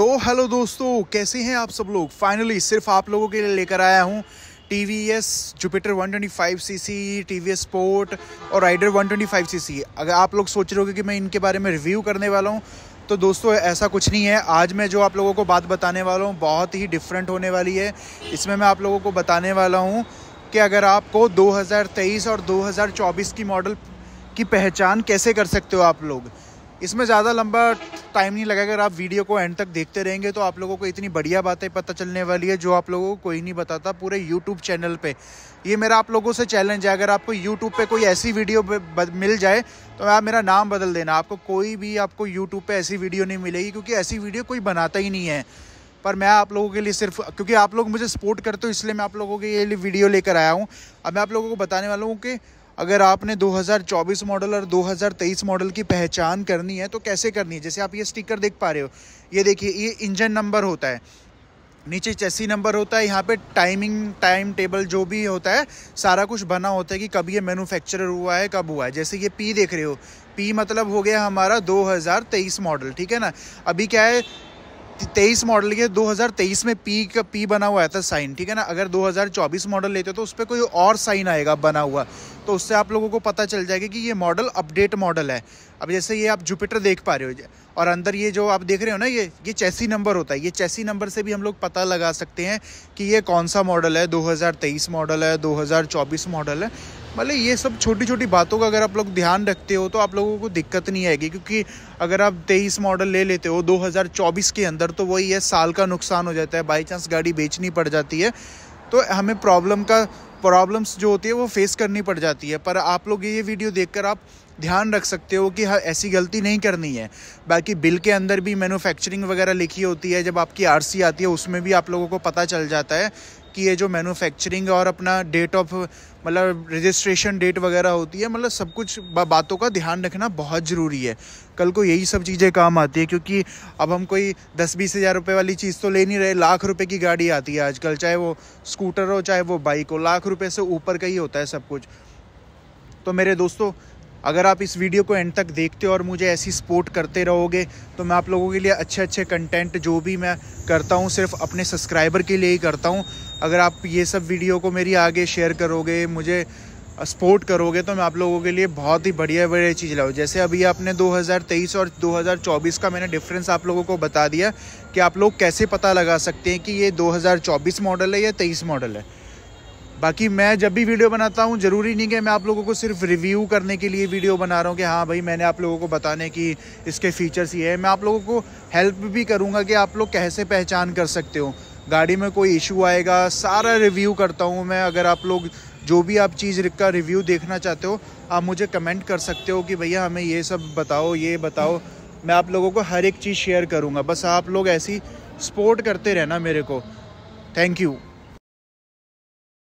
तो हेलो दोस्तों कैसे हैं आप सब लोग फाइनली सिर्फ आप लोगों के लिए लेकर आया हूँ T V S Jupiter one twenty five C C T V S sport और Raider one twenty five C C अगर आप लोग सोच रहे हो कि मैं इनके बारे में रिव्यू करने वाला हूँ तो दोस्तों ऐसा कुछ नहीं है आज मैं जो आप लोगों को बात बताने वाला हूँ बहुत ही डिफरेंट होने वाली है इसमें मैं आप लोगों को बताने वाला हूँ कि अगर आपको दो और दो की मॉडल की पहचान कैसे कर सकते हो आप लोग इसमें ज़्यादा लंबा टाइम नहीं लगेगा अगर आप वीडियो को एंड तक देखते रहेंगे तो आप लोगों को इतनी बढ़िया बातें पता चलने वाली है जो आप लोगों को कोई नहीं बताता पूरे यूट्यूब चैनल पे ये मेरा आप लोगों से चैलेंज है अगर आपको यूट्यूब पे कोई ऐसी वीडियो मिल जाए तो आप मेरा नाम बदल देना आपको कोई भी आपको यूट्यूब पर ऐसी वीडियो नहीं मिलेगी क्योंकि ऐसी वीडियो कोई बनाता ही नहीं है पर मैं आप लोगों के लिए सिर्फ क्योंकि आप लोग मुझे सपोर्ट करते हो इसलिए मैं आप लोगों के लिए वीडियो लेकर आया हूँ अब मैं आप लोगों को बताने वाला हूँ कि अगर आपने 2024 मॉडल और 2023 मॉडल की पहचान करनी है तो कैसे करनी है जैसे आप ये स्टिकर देख पा रहे हो ये देखिए ये इंजन नंबर होता है नीचे चेसी नंबर होता है यहाँ पे टाइमिंग टाइम टेबल जो भी होता है सारा कुछ बना होता है कि कब ये मैन्युफैक्चरर हुआ है कब हुआ है जैसे ये पी देख रहे हो पी मतलब हो गया हमारा 2023 मॉडल ठीक है ना अभी क्या है तेईस मॉडल ये 2023 में पी का पी बना हुआ था साइन ठीक है ना अगर 2024 मॉडल लेते हो तो उस पर कोई और साइन आएगा बना हुआ तो उससे आप लोगों को पता चल जाएगा कि ये मॉडल अपडेट मॉडल है अब जैसे ये आप जुपिटर देख पा रहे हो और अंदर ये जो आप देख रहे हो ना ये ये चेसी नंबर होता है ये चेसी नंबर से भी हम लोग पता लगा सकते हैं कि ये कौन सा मॉडल है दो मॉडल है दो मॉडल है मतलब ये सब छोटी छोटी बातों का अगर आप लोग ध्यान रखते हो तो आप लोगों को दिक्कत नहीं आएगी क्योंकि अगर आप तेईस मॉडल ले लेते हो 2024 के अंदर तो वही है साल का नुकसान हो जाता है बाई चांस गाड़ी बेचनी पड़ जाती है तो हमें प्रॉब्लम का प्रॉब्लम्स जो होती है वो फेस करनी पड़ जाती है पर आप लोग ये वीडियो देख आप ध्यान रख सकते हो कि हाँ ऐसी गलती नहीं करनी है बाकी बिल के अंदर भी मैन्युफैक्चरिंग वगैरह लिखी होती है जब आपकी आरसी आती है उसमें भी आप लोगों को पता चल जाता है की है जो मैन्युफैक्चरिंग और अपना डेट ऑफ मतलब रजिस्ट्रेशन डेट वगैरह होती है मतलब सब कुछ बा, बातों का ध्यान रखना बहुत ज़रूरी है कल को यही सब चीज़ें काम आती है क्योंकि अब हम कोई दस बीस हज़ार रुपये वाली चीज़ तो ले नहीं रहे लाख रुपए की गाड़ी आती है आजकल चाहे वो स्कूटर हो चाहे वो बाइक हो लाख रुपये से ऊपर का ही होता है सब कुछ तो मेरे दोस्तों अगर आप इस वीडियो को एंड तक देखते हो और मुझे ऐसी सपोर्ट करते रहोगे तो मैं आप लोगों के लिए अच्छे अच्छे कंटेंट जो भी मैं करता हूँ सिर्फ अपने सब्सक्राइबर के लिए ही करता हूँ अगर आप ये सब वीडियो को मेरी आगे शेयर करोगे मुझे सपोर्ट करोगे तो मैं आप लोगों के लिए बहुत ही बढ़िया बढ़िया चीज़ लाऊँ जैसे अभी आपने 2023 और 2024 का मैंने डिफरेंस आप लोगों को बता दिया कि आप लोग कैसे पता लगा सकते हैं कि ये 2024 मॉडल है या 23 मॉडल है बाकी मैं जब भी वीडियो बनाता हूँ ज़रूरी नहीं कि मैं आप लोगों को सिर्फ रिव्यू करने के लिए वीडियो बना रहा हूँ कि हाँ भाई मैंने आप लोगों को बताने की इसके फ़ीचर्स ये है मैं आप लोगों को हेल्प भी करूँगा कि आप लोग कैसे पहचान कर सकते हो गाड़ी में कोई इशू आएगा सारा रिव्यू करता हूँ मैं अगर आप लोग जो भी आप चीज़ का रिव्यू देखना चाहते हो आप मुझे कमेंट कर सकते हो कि भैया हमें ये सब बताओ ये बताओ मैं आप लोगों को हर एक चीज़ शेयर करूँगा बस आप लोग ऐसी सपोर्ट करते रहना मेरे को थैंक यू